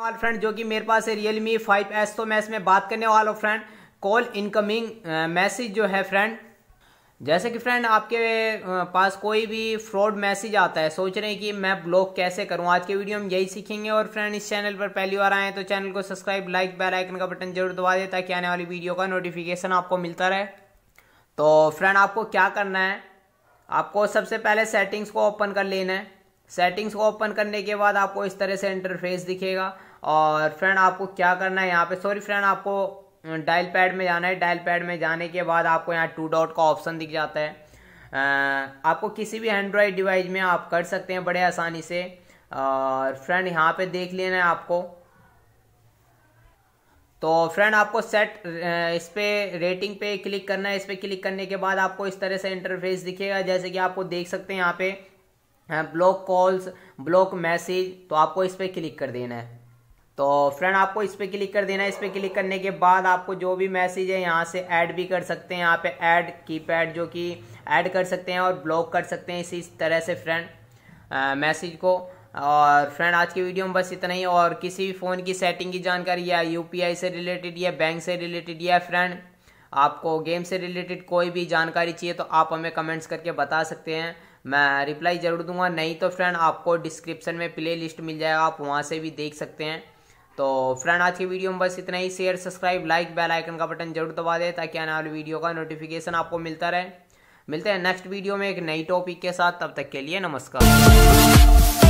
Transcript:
वाला फ्रेंड जो कि मेरे पास है रियल मी फाइव एस तो मैं इसमें बात करने वाला हूँ फ्रेंड कॉल इनकमिंग मैसेज जो है फ्रेंड जैसे कि फ्रेंड आपके पास कोई भी फ्रॉड मैसेज आता है सोच रहे हैं कि मैं ब्लॉक कैसे करूं आज के वीडियो में यही सीखेंगे और फ्रेंड इस चैनल पर पहली बार आए तो चैनल को सब्सक्राइब लाइक बेल आइकन का बटन जरूर दबा दें ताकि आने वाली वीडियो का नोटिफिकेशन आपको मिलता रहे तो फ्रेंड आपको क्या करना है आपको सबसे पहले सेटिंग्स को ओपन कर लेना है सेटिंग्स को ओपन करने के बाद आपको इस तरह से इंटरफेस दिखेगा और फ्रेंड आपको क्या करना है यहाँ पे सॉरी फ्रेंड आपको डायल पैड में जाना है डायल पैड में जाने के बाद आपको यहाँ टू डॉट का ऑप्शन दिख जाता है आपको किसी भी एंड्रॉयड डिवाइस में आप कर सकते हैं बड़े आसानी से और फ्रेंड यहाँ पे देख लेना है आपको तो फ्रेंड आपको सेट इस पर रेटिंग पे क्लिक करना है इस पर क्लिक करने के बाद आपको इस तरह से इंटरफेस दिखेगा जैसे कि आपको देख सकते हैं यहाँ पे ब्लॉक कॉल्स ब्लॉक मैसेज तो आपको इस पर क्लिक कर देना है तो फ्रेंड आपको इस पर क्लिक कर देना है इस पर क्लिक करने के बाद आपको जो भी मैसेज है यहाँ से ऐड भी कर सकते हैं यहाँ पे ऐड कीपैड जो कि ऐड कर सकते हैं और ब्लॉक कर सकते हैं इसी तरह से फ्रेंड मैसेज को और फ्रेंड आज की वीडियो में बस इतना ही और किसी भी फ़ोन की सेटिंग की जानकारी या यू से रिलेटेड या बैंक से रिलेटेड या फ्रेंड आपको गेम से रिलेटेड कोई भी जानकारी चाहिए तो आप हमें कमेंट्स करके बता सकते हैं मैं रिप्लाई ज़रूर दूंगा नहीं तो फ्रेंड आपको डिस्क्रिप्शन में प्ले लिस्ट मिल जाएगा आप वहाँ से भी देख सकते हैं तो फ्रेंड आज की वीडियो में बस इतना ही share subscribe like bell icon का बटन जरूर दबा दें ताकि आने वाली वीडियो का नोटिफिकेशन आपको मिलता रहे मिलते हैं नेक्स्ट वीडियो में एक नई टॉपिक के साथ तब तक के लिए नमस्कार